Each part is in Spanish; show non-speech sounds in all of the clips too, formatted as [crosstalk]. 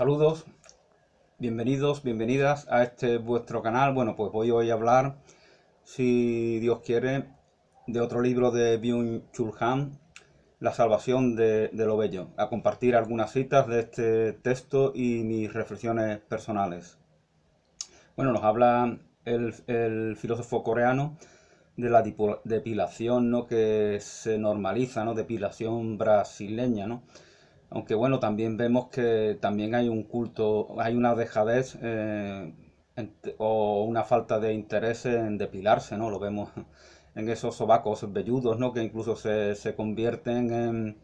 Saludos, bienvenidos, bienvenidas a este vuestro canal. Bueno, pues voy hoy a hablar, si Dios quiere, de otro libro de Byung-Chul Han, La salvación de, lo bello. A compartir algunas citas de este texto y mis reflexiones personales. Bueno, nos habla el, el filósofo coreano de la depilación ¿no? que se normaliza, ¿no? depilación brasileña, ¿no? Aunque bueno, también vemos que también hay un culto, hay una dejadez eh, o una falta de interés en depilarse, ¿no? Lo vemos [laughs] en esos sobacos velludos, ¿no? Que incluso se, convierten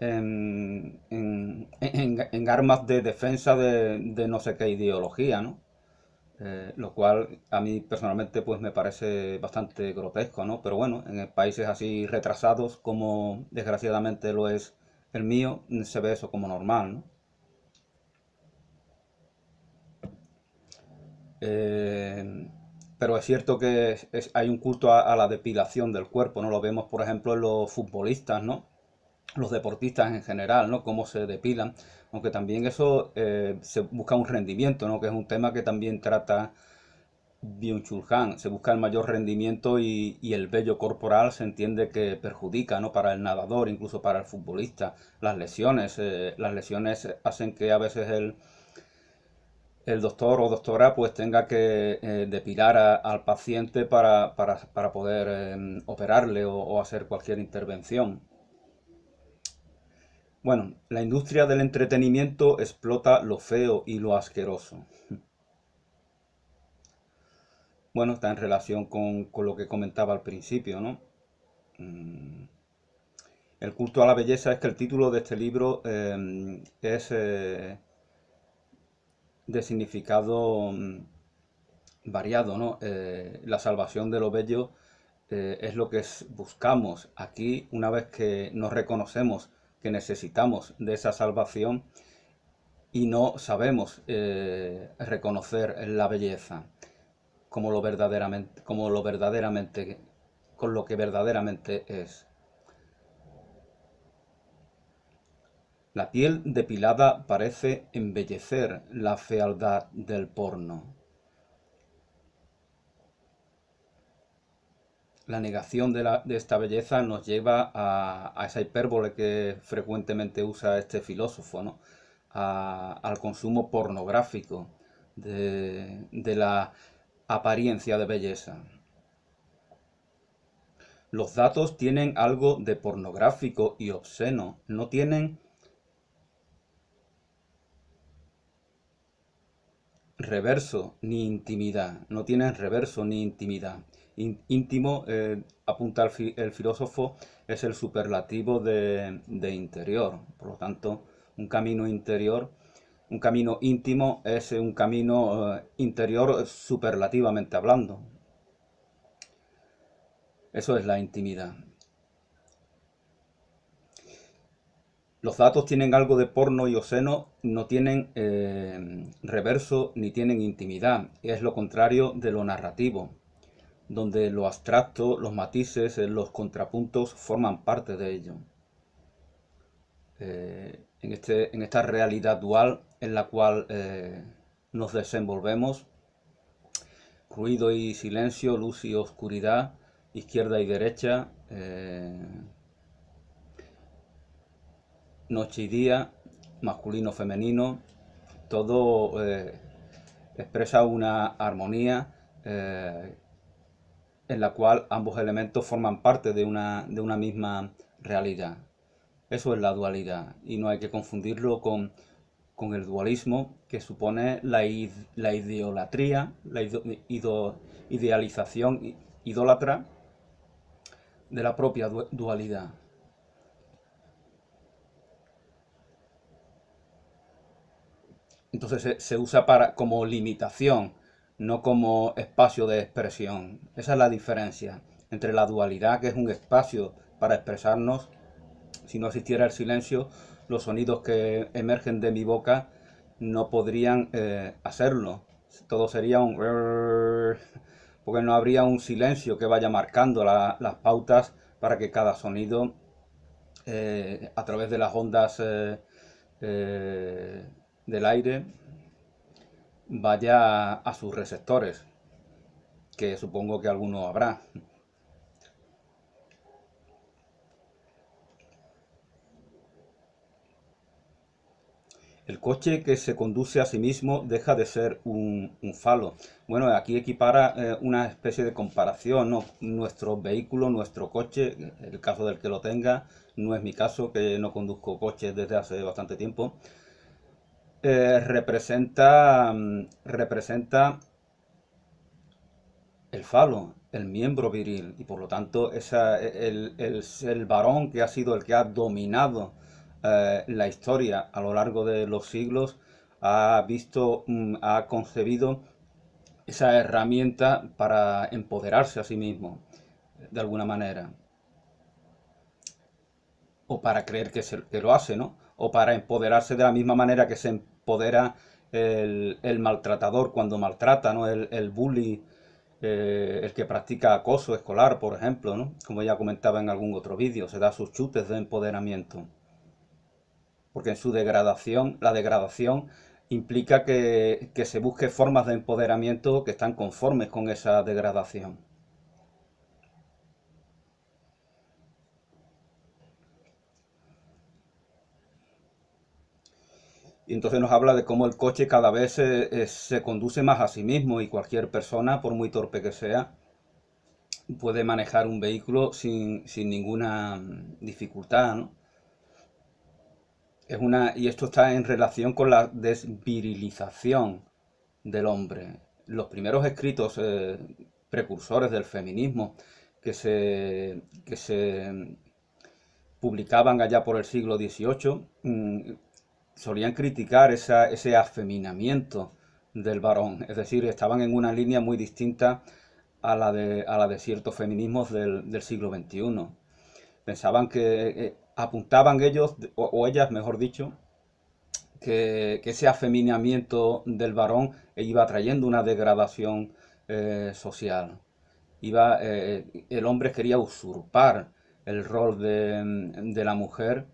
en, en, armas de defensa de, de, no sé qué ideología, ¿no? Eh, lo cual a mí personalmente pues me parece bastante grotesco, ¿no? Pero bueno, en países así retrasados como desgraciadamente lo es el mío se ve eso como normal, ¿no? Eh, pero es cierto que hay un culto a, la depilación del cuerpo, ¿no? Lo vemos, por ejemplo, en los futbolistas, ¿no? Los deportistas en general, ¿no? Cómo se depilan. Aunque también eso eh, se busca un rendimiento, ¿no? Que es un tema que también trata se busca el mayor rendimiento y, el vello corporal se entiende que perjudica ¿no? para el nadador, incluso para el futbolista. Las lesiones, eh, las lesiones hacen que a veces el, el doctor o doctora pues tenga que eh, depilar al paciente para, poder em, operarle o hacer cualquier intervención. Bueno, la industria del entretenimiento explota lo feo y lo asqueroso bueno, está en relación con, lo que comentaba al principio, ¿no? Mm. El culto a la belleza es que el título de este libro eh, es eh, de significado mm, variado, eh, la salvación de lo bello es lo que buscamos. Aquí, una vez que nos reconocemos que necesitamos de esa salvación y no sabemos reconocer la belleza como lo verdaderamente, como lo verdaderamente, con lo que verdaderamente es. La piel depilada parece embellecer la fealdad del porno. La negación de, esta belleza nos lleva a, esa hipérbole que frecuentemente usa este filósofo, ¿no? al consumo pornográfico, de la apariencia de belleza. Los datos tienen algo de pornográfico y obsceno, no tienen reverso ni intimidad, no tienen reverso ni intimidad. íntimo, eh, apunta el, filósofo, es el superlativo de, de interior, por lo tanto, un camino interior un camino íntimo es un camino eh, interior superlativamente hablando. Eso es la intimidad. Los datos tienen algo de porno y oceno, no tienen eh, reverso ni tienen intimidad. Es lo contrario de lo narrativo, donde lo abstracto, los matices, eh, los contrapuntos forman parte de ello. Este, en, esta realidad dual en la cual eh, nos desenvolvemos, ruido y silencio, luz y oscuridad, izquierda y derecha, eh, noche y día, masculino, femenino, todo eh, expresa una armonía en la cual ambos elementos forman parte de una, de una misma realidad. Eso es la dualidad y no hay que confundirlo con, el dualismo que supone la, ideolatría, la la idealización idólatra de la propia dualidad. Entonces se, se usa para, como limitación, no como espacio de expresión. Esa es la diferencia entre la dualidad, que es un espacio para expresarnos, si no existiera el silencio, los sonidos que emergen de mi boca no podrían eh, hacerlo. Todo sería un... [laughs] porque no habría un silencio que vaya marcando las pautas para que cada sonido eh, a través de las ondas eh, del aire vaya a sus receptores, que supongo que alguno habrá. El coche que se conduce a sí mismo deja de ser un, falo. Bueno, aquí equipara eh, una especie de comparación, Nuestro vehículo, nuestro coche, el caso del que lo tenga, no es mi caso, que no conduzco coches desde hace bastante tiempo, eh, representa, mm, representa el falo, el miembro viril, y por lo tanto es el varón que ha sido el que ha dominado eh, la historia a lo largo de los siglos ha visto, mm, ha concebido esa herramienta para empoderarse a sí mismo, de alguna manera. O para creer que, lo hace, ¿no? O para empoderarse de la misma manera que se empodera el, maltratador cuando maltrata, ¿no? El, el bully, eh, el que practica acoso escolar, por ejemplo, ¿no? Como ya comentaba en algún otro vídeo, se da sus chutes de empoderamiento porque en su degradación, la degradación implica que, se busque formas de empoderamiento que están conformes con esa degradación. Y entonces nos habla de cómo el coche cada vez se, eh, conduce más a sí mismo y cualquier persona, por muy torpe que sea, puede manejar un vehículo sin, sin ninguna mm, dificultad. ¿no? y esto está en relación con la desvirilización del hombre. Los primeros escritos eh, precursores del feminismo que se, publicaban allá por el siglo XVIII mm, solían criticar ese afeminamiento del varón, es decir, estaban en una línea muy distinta a la de, a la de ciertos feminismos del siglo XXI. Pensaban que eh, apuntaban ellos, o, ellas mejor dicho, que, ese afeminamiento del varón eh, iba trayendo una degradación eh, social. Iba, eh, el hombre quería usurpar el rol de, mm, la mujer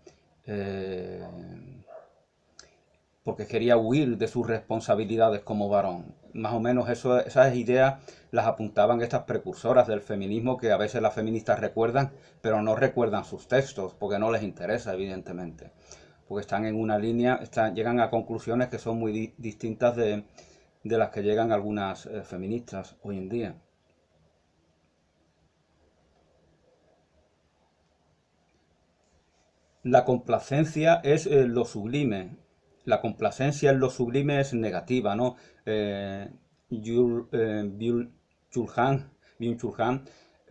porque quería huir de sus responsabilidades como varón más o menos esas ideas las apuntaban estas precursoras del feminismo que a veces las feministas recuerdan, pero no recuerdan sus textos, porque no les interesa, evidentemente. Porque están en una línea, llegan a conclusiones que son muy distintas de, las que llegan algunas eh, feministas hoy en día. La complacencia es eh, lo sublime, la complacencia en lo sublime es negativa, ¿no? Eh, eh, Chulhan,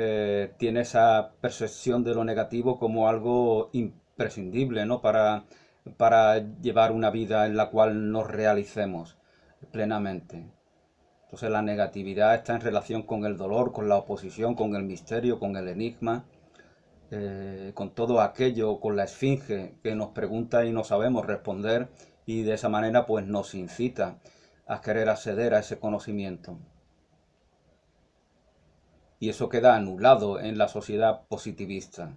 eh, tiene esa percepción de lo negativo como algo imprescindible, ¿no? Para, para llevar una vida en la cual nos realicemos plenamente. Entonces la negatividad está en relación con el dolor, con la oposición, con el misterio, con el enigma, con todo aquello, con la esfinge que nos pregunta y no sabemos responder y de esa manera pues nos incita a querer acceder a ese conocimiento. Y eso queda anulado en la sociedad positivista,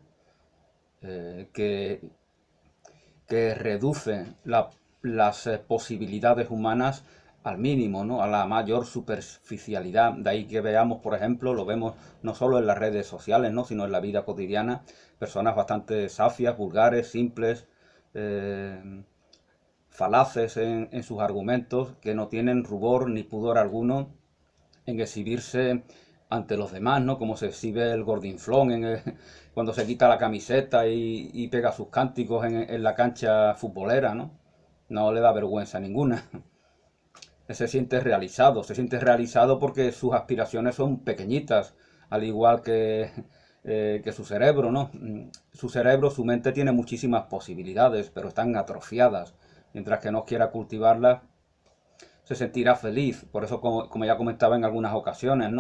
eh, que, reduce las eh, posibilidades humanas al mínimo, ¿no? a la mayor superficialidad. De ahí que veamos, por ejemplo, lo vemos no solo en las redes sociales, ¿no? sino en la vida cotidiana, personas bastante safias, vulgares, simples, eh, falaces en, sus argumentos, que no tienen rubor ni pudor alguno en exhibirse ante los demás, ¿no? Como se exhibe el gordinflón en [laughs] cuando se quita la camiseta y, pega sus cánticos en, la cancha futbolera, ¿no? No le da vergüenza ninguna. [laughs] Se siente realizado, se siente realizado porque sus aspiraciones son pequeñitas, al igual que, eh, que su cerebro, ¿no? Su cerebro, su mente tiene muchísimas posibilidades, pero están atrofiadas mientras que no quiera cultivarla, se sentirá feliz. Por eso, como, ya comentaba en algunas ocasiones,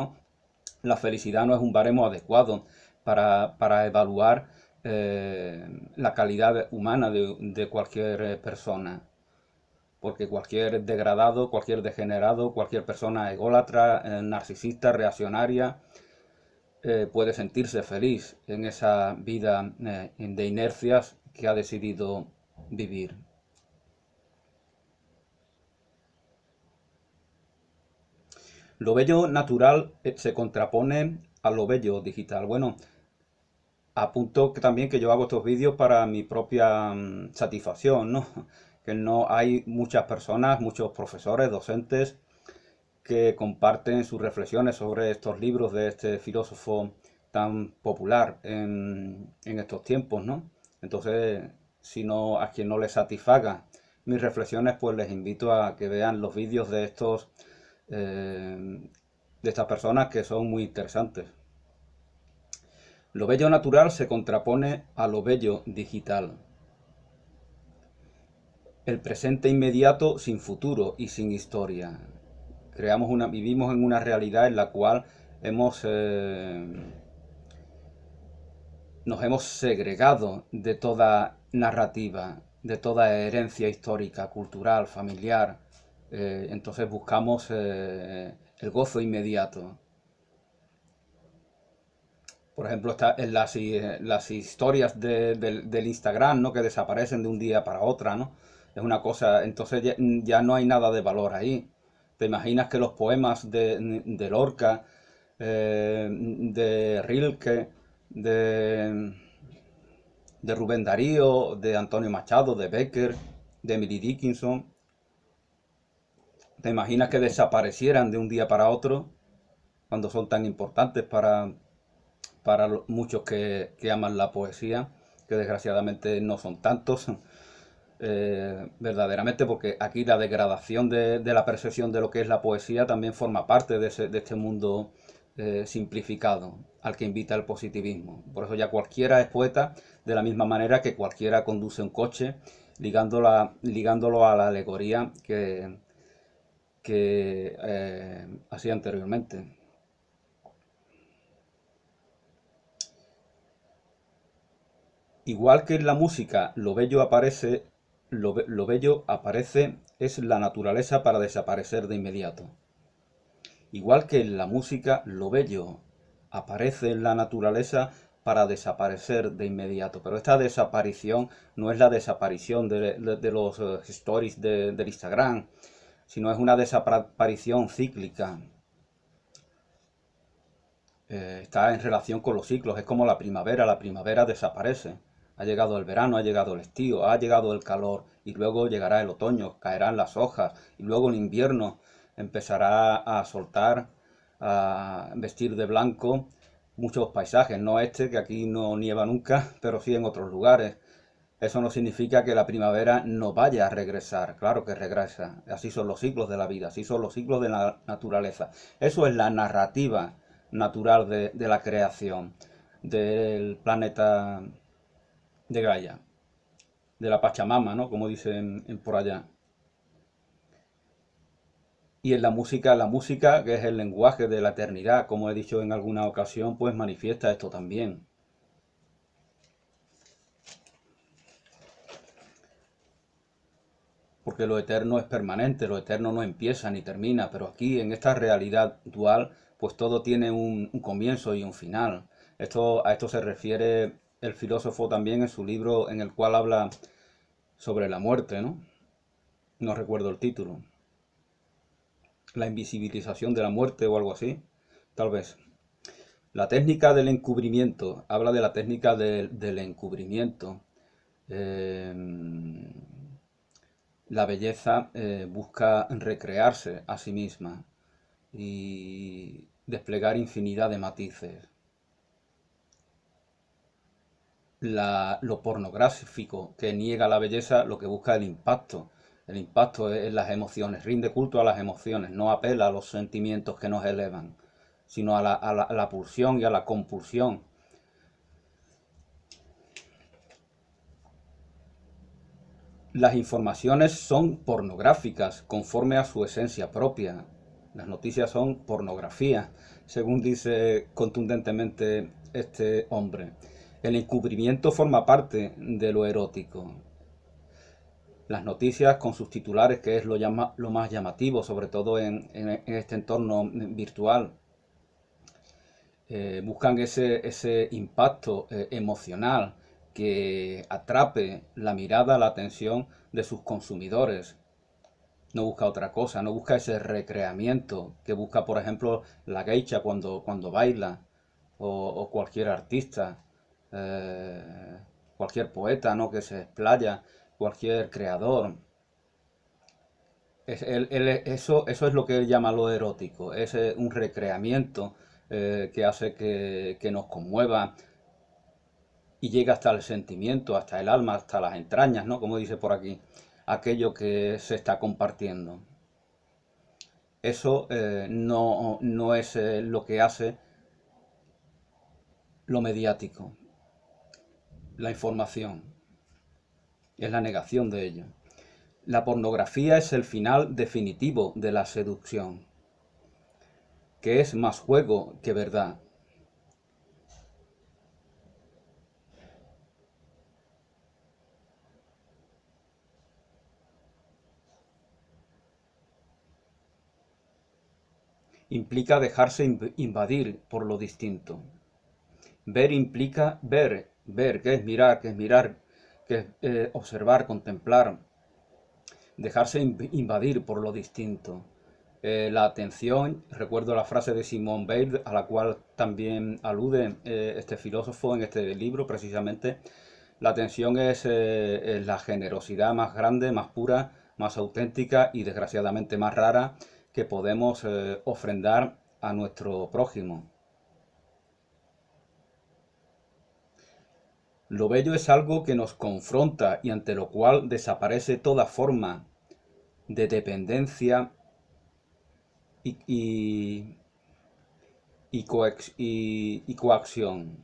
la felicidad no es un baremo adecuado para, evaluar eh, la calidad humana de, cualquier persona. Porque cualquier degradado, cualquier degenerado, cualquier persona ególatra, eh, narcisista, reaccionaria, eh, puede sentirse feliz en esa vida de inercias que ha decidido vivir. Lo bello natural eh, se contrapone a lo bello digital. Bueno, apunto también que yo hago estos vídeos para mi propia mm, satisfacción, ¿no? [laughs] Que no hay muchas personas, muchos profesores, docentes que comparten sus reflexiones sobre estos libros de este filósofo tan popular en, en estos tiempos, ¿no? Entonces, si no, a quien no le satisfaga mis reflexiones, pues les invito a que vean los vídeos de estos Em, de estas personas que son muy interesantes. Lo bello natural se contrapone a lo bello digital. El presente inmediato sin futuro y sin historia. una, vivimos en una realidad en la cual hemos, em, nos hemos segregado de toda narrativa, de toda herencia histórica, cultural, familiar, eh, entonces buscamos eh, el gozo inmediato. Por ejemplo, está eh, las, historias de, del Instagram, ¿no? Que desaparecen de un día para otra, ¿no? Es una cosa, entonces ya, no hay nada de valor ahí. ¿Te imaginas que los poemas de, Lorca, de Rilke, de, de Rubén Darío, de Antonio Machado, de Becker, de Emily Dickinson, ¿Te imaginas que desaparecieran de un día para otro cuando son tan importantes para, para muchos que, aman la poesía, que desgraciadamente no son tantos? Eh, verdaderamente, porque aquí la degradación de, la percepción de lo que es la poesía también forma parte de, este mundo eh, simplificado al que invita el positivismo. Por eso ya cualquiera es poeta de la misma manera que cualquiera conduce un coche, ligándolo a la alegoría que, que eh, hacía anteriormente. Igual que en la música, lo bello aparece, lo, bello aparece es la naturaleza para desaparecer de inmediato. Igual que en la música, lo bello aparece en la naturaleza para desaparecer de inmediato. Pero esta desaparición no es la desaparición de, los eh, stories del Instagram, si no es una desaparición cíclica. Eh, está en relación con los ciclos, es como la primavera, la primavera desaparece. Ha llegado el verano, ha llegado el estío, ha llegado el calor y luego llegará el otoño, caerán las hojas y luego el invierno empezará a soltar, a vestir de blanco muchos paisajes, no este que aquí no nieva nunca, [laughs] pero sí en otros lugares. Eso no significa que la primavera no vaya a regresar, claro que regresa. Así son los ciclos de la vida, así son los ciclos de la naturaleza. Eso es la narrativa natural de, la creación del planeta de Gaia, de la Pachamama, ¿no? Como dicen por allá. Y en la música, la música, que es el lenguaje de la eternidad, como he dicho en alguna ocasión, pues manifiesta esto también. porque lo eterno es permanente, lo eterno no empieza ni termina, pero aquí en esta realidad dual, pues todo tiene un, comienzo y un final. Esto, a esto se refiere el filósofo también en su libro en el cual habla sobre la muerte, ¿no? No recuerdo el título. La invisibilización de la muerte o algo así, tal vez. La técnica del encubrimiento, habla de la técnica del encubrimiento. Eh, la belleza eh, busca recrearse a sí misma y desplegar infinidad de matices. lo pornográfico que niega la belleza lo que busca el impacto. El impacto es, las emociones, rinde culto a las emociones, no apela a los sentimientos que nos elevan, sino a la pulsión y a la compulsión Las informaciones son pornográficas conforme a su esencia propia. Las noticias son pornografía, según dice contundentemente este hombre. El encubrimiento forma parte de lo erótico. Las noticias con sus titulares, que es lo, llama, lo más llamativo, sobre todo en, este entorno virtual, eh, buscan ese, impacto eh, emocional, que atrape la mirada, la atención de sus consumidores. No busca otra cosa, no busca ese recreamiento que busca, por ejemplo, la geisha cuando, cuando baila, o, cualquier artista, eh, cualquier poeta ¿no? que se explaya, cualquier creador. eso, eso es lo que él llama lo erótico, es un recreamiento eh, que hace que, que nos conmueva, y llega hasta el sentimiento, hasta el alma, hasta las entrañas, ¿no? Como dice por aquí, aquello que se está compartiendo. Eso eh, no, es eh, lo que hace lo mediático, la información, es la negación de ello. La pornografía es el final definitivo de la seducción, que es más juego que verdad implica dejarse invadir por lo distinto. Ver implica ver, ver, que es mirar, que es mirar, que es eh, observar, contemplar, dejarse invadir por lo distinto. Eh, la atención, recuerdo la frase de Simone Weil, a la cual también alude eh, este filósofo en este libro precisamente, la atención es la generosidad más grande, más pura, más auténtica y desgraciadamente más rara que podemos eh, ofrendar a nuestro prójimo. Lo bello es algo que nos confronta y ante lo cual desaparece toda forma de dependencia y, y coacción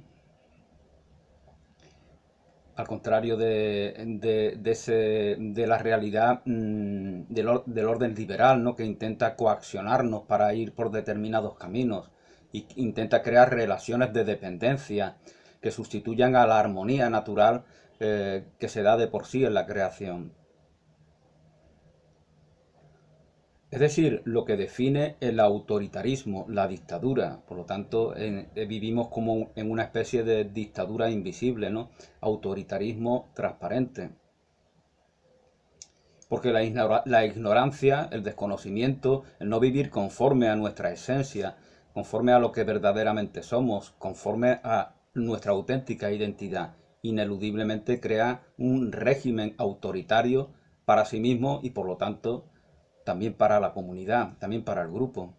al contrario de, la realidad mm, del, orden liberal, ¿no? que intenta coaccionarnos para ir por determinados caminos e intenta crear relaciones de dependencia que sustituyan a la armonía natural eh, que se da de por sí en la creación. Es decir, lo que define el autoritarismo, la dictadura. Por lo tanto, eh, vivimos como en una especie de dictadura invisible, ¿no? Autoritarismo transparente. Porque la, la ignorancia, el desconocimiento, el no vivir conforme a nuestra esencia, conforme a lo que verdaderamente somos, conforme a nuestra auténtica identidad, ineludiblemente crea un régimen autoritario para sí mismo y por lo tanto también para la comunidad, también para el grupo.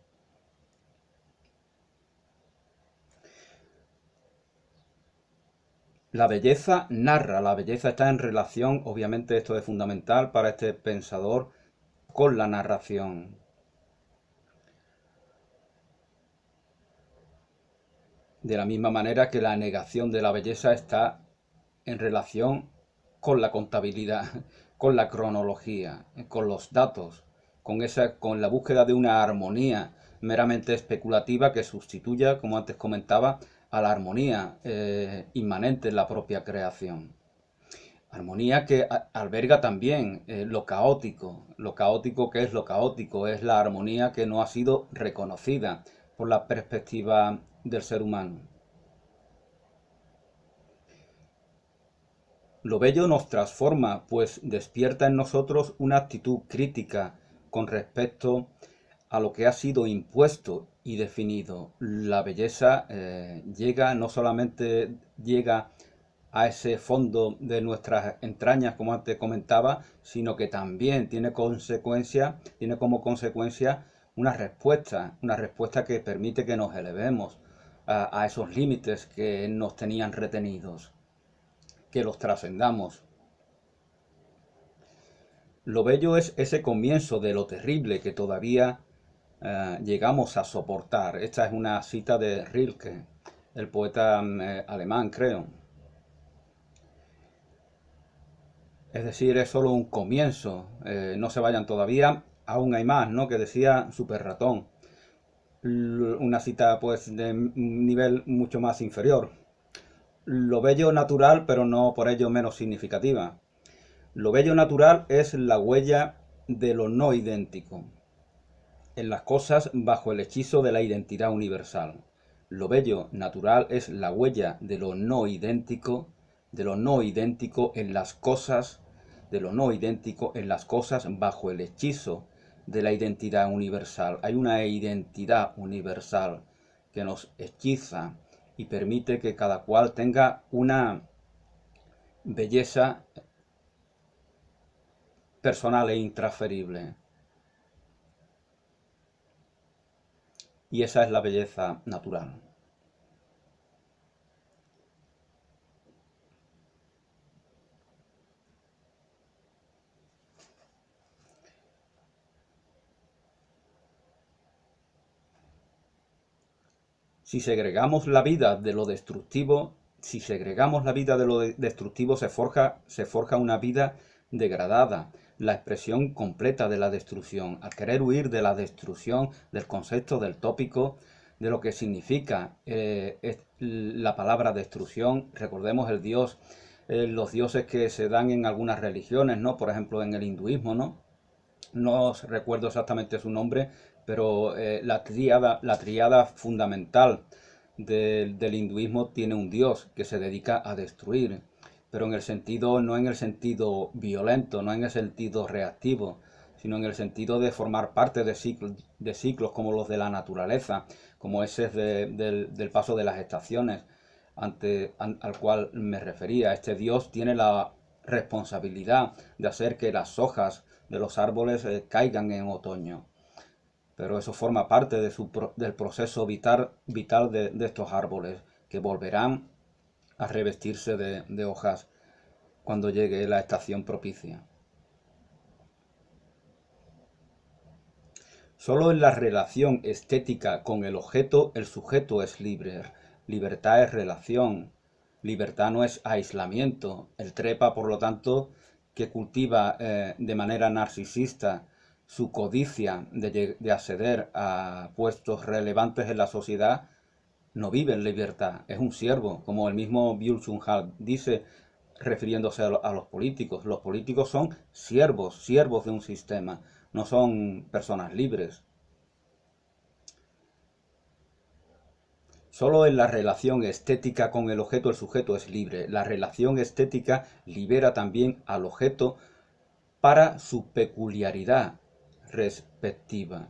La belleza narra, la belleza está en relación, obviamente esto es fundamental para este pensador, con la narración. De la misma manera que la negación de la belleza está en relación con la contabilidad, [laughs] con la cronología, con los datos con, esa, con la búsqueda de una armonía meramente especulativa que sustituya, como antes comentaba, a la armonía eh, inmanente en la propia creación. Armonía que alberga también eh, lo caótico, lo caótico que es lo caótico, es la armonía que no ha sido reconocida por la perspectiva del ser humano. Lo bello nos transforma, pues despierta en nosotros una actitud crítica, con respecto a lo que ha sido impuesto y definido. La belleza eh, llega, no solamente llega a ese fondo de nuestras entrañas, como antes comentaba, sino que también tiene consecuencia, tiene como consecuencia una respuesta, una respuesta que permite que nos elevemos a, a esos límites que nos tenían retenidos, que los trascendamos. Lo bello es ese comienzo de lo terrible que todavía eh, llegamos a soportar. Esta es una cita de Rilke, el poeta mm, eh, alemán, creo. Es decir, es solo un comienzo. Eh, no se vayan todavía, aún hay más, ¿no? Que decía Superratón. Ratón. una cita, pues, de un nivel mucho más inferior. Lo bello natural, pero no por ello menos significativa. Lo bello natural es la huella de lo no idéntico en las cosas bajo el hechizo de la identidad universal. Lo bello natural es la huella de lo no idéntico, de lo no idéntico en las cosas, de lo no idéntico en las cosas bajo el hechizo de la identidad universal. Hay una identidad universal que nos hechiza y permite que cada cual tenga una belleza personal e intransferible. Y esa es la belleza natural. Si segregamos la vida de lo destructivo, si segregamos la vida de lo destructivo, se forja, se forja una vida degradada, la expresión completa de la destrucción, a querer huir de la destrucción, del concepto, del tópico, de lo que significa eh, la palabra destrucción. Recordemos el dios, eh, los dioses que se dan en algunas religiones, ¿no? Por ejemplo, en el hinduismo, ¿no? No recuerdo exactamente su nombre, pero eh, la, triada, la triada fundamental del hinduismo tiene un dios que se dedica a destruir, pero en el sentido, no en el sentido violento, no en el sentido reactivo, sino en el sentido de formar parte de ciclos, de ciclos como los de la naturaleza, como ese del, paso de las estaciones ante, al cual me refería. Este Dios tiene la responsabilidad de hacer que las hojas de los árboles eh, caigan en otoño. Pero eso forma parte de su, del proceso vital, vital de, de estos árboles, que volverán a revestirse de, hojas cuando llegue la estación propicia. Solo en la relación estética con el objeto el sujeto es libre. Libertad es relación. Libertad no es aislamiento. El trepa, por lo tanto, que cultiva eh, de manera narcisista su codicia de acceder a puestos relevantes en la sociedad, no vive en libertad, es un siervo, como el mismo bill dice refiriéndose a, los políticos. Los políticos son siervos, siervos de un sistema, no son personas libres. Solo en la relación estética con el objeto el sujeto es libre. La relación estética libera también al objeto para su peculiaridad respectiva.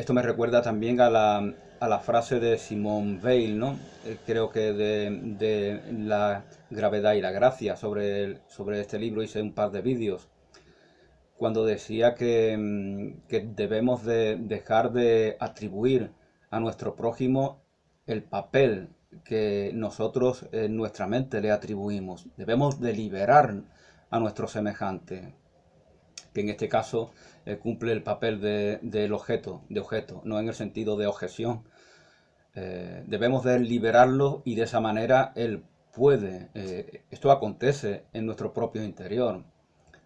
Esto me recuerda también a la, frase de Simone Veil, ¿no? Eh, creo que de, la gravedad y la gracia sobre, sobre este libro hice un par de vídeos, cuando decía que, mm, que debemos de dejar de atribuir a nuestro prójimo el papel que nosotros en nuestra mente le atribuimos. Debemos liberar a nuestro semejante, que en este caso eh, cumple el papel de, del objeto, de objeto, no en el sentido de objeción. Eh, debemos de liberarlo y de esa manera él puede. Eh, esto acontece en nuestro propio interior,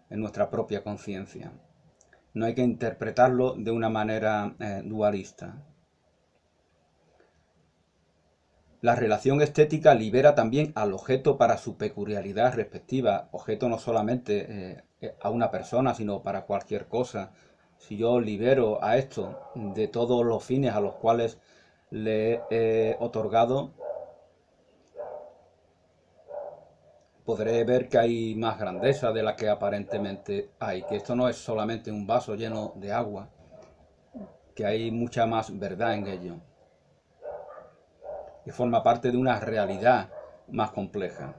en nuestra propia conciencia. No hay que interpretarlo de una manera dualista. La relación estética libera también al objeto para su peculiaridad respectiva. Objeto no solamente eh, a una persona, sino para cualquier cosa. Si yo libero a esto de todos los fines a los cuales le he eh, otorgado, podré ver que hay más grandeza de la que aparentemente hay, que esto no es solamente un vaso lleno de agua, que hay mucha más verdad en ello que forma parte de una realidad más compleja.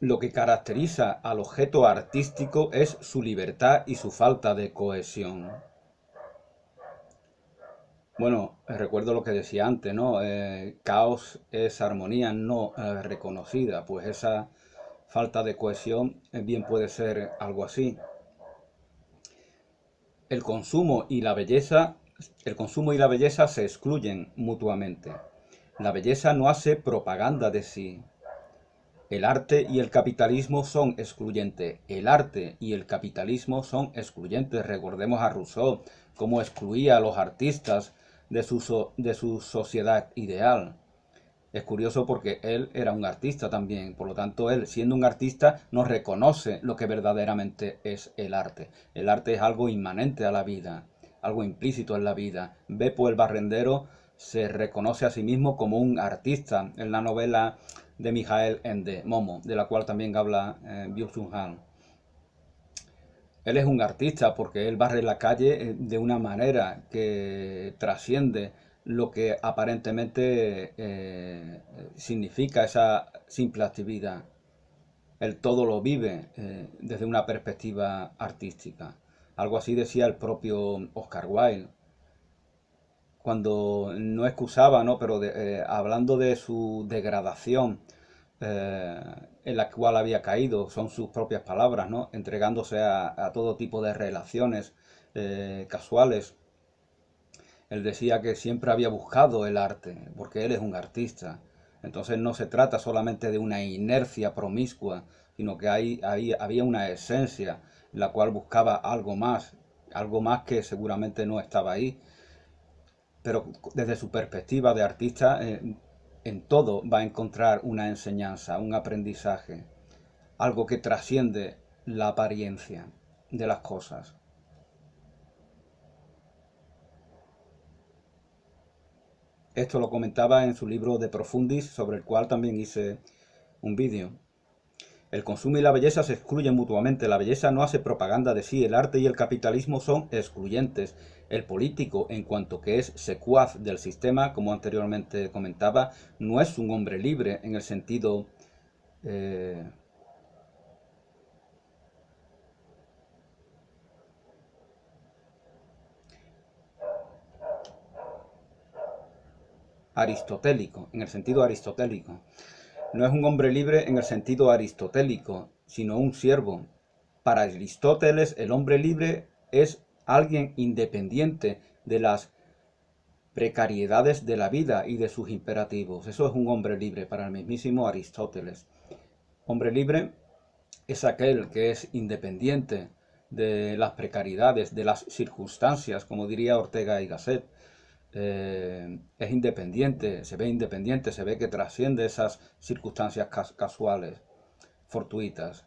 Lo que caracteriza al objeto artístico es su libertad y su falta de cohesión. Bueno, recuerdo lo que decía antes, ¿no? Eh, caos es armonía no eh, reconocida, pues esa falta de cohesión eh, bien puede ser algo así. El consumo y la belleza, el consumo y la belleza se excluyen mutuamente. La belleza no hace propaganda de sí. El arte y el capitalismo son excluyentes. El arte y el capitalismo son excluyentes. Recordemos a Rousseau, cómo excluía a los artistas de de su sociedad ideal. Es curioso porque él era un artista también, por lo tanto él, siendo un artista, no reconoce lo que verdaderamente es el arte. El arte es algo inmanente a la vida, algo implícito en la vida. Beppo el barrendero se reconoce a sí mismo como un artista en la novela de Mijael Ende, Momo, de la cual también habla eh, byung Han. Él es un artista porque él barre la calle eh, de una manera que trasciende lo que aparentemente eh, significa esa simple actividad. El todo lo vive eh, desde una perspectiva artística. Algo así decía el propio Oscar Wilde, cuando no excusaba, ¿no? pero de, eh, hablando de su degradación en la cual había caído, son sus propias palabras, ¿no? entregándose a todo tipo de relaciones casuales él decía que siempre había buscado el arte, porque él es un artista. Entonces no se trata solamente de una inercia promiscua, sino que ahí, había una esencia en la cual buscaba algo más, algo más que seguramente no estaba ahí. Pero desde su perspectiva de artista, eh, en todo va a encontrar una enseñanza, un aprendizaje, algo que trasciende la apariencia de las cosas. Esto lo comentaba en su libro De Profundis, sobre el cual también hice un vídeo. El consumo y la belleza se excluyen mutuamente, la belleza no hace propaganda de sí, el arte y el capitalismo son excluyentes. El político, en cuanto que es secuaz del sistema, como anteriormente comentaba, no es un hombre libre en el sentido eh, aristotélico, en el sentido aristotélico. No es un hombre libre en el sentido aristotélico, sino un siervo. Para Aristóteles, el hombre libre es alguien independiente de las precariedades de la vida y de sus imperativos. Eso es un hombre libre para el mismísimo Aristóteles. Hombre libre es aquel que es independiente de las precariedades, de las circunstancias, como diría Ortega y Gasset. Eh, es independiente, se ve independiente, se ve que trasciende esas circunstancias casuales, fortuitas.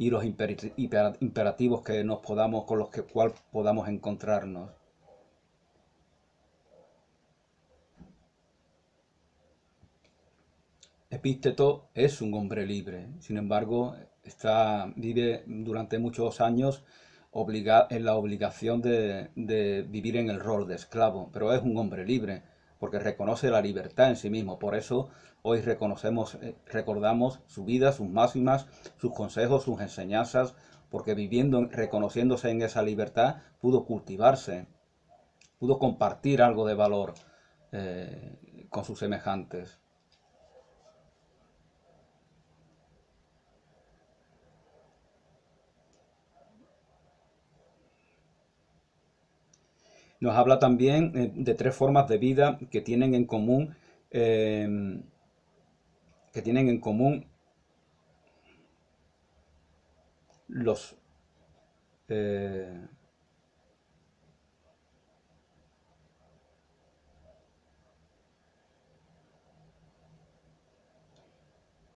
Y los imperativos que nos podamos, con los que podamos encontrarnos. Epísteto es un hombre libre, sin embargo, está, vive durante muchos años en la obligación de, vivir en el rol de esclavo, pero es un hombre libre, porque reconoce la libertad en sí mismo. Por eso hoy reconocemos, eh, recordamos su vida, sus máximas, sus consejos, sus enseñanzas, porque viviendo, reconociéndose en esa libertad, pudo cultivarse, pudo compartir algo de valor eh, con sus semejantes. Nos habla también eh, de tres formas de vida que tienen en común, em, que tienen en común los... Eh,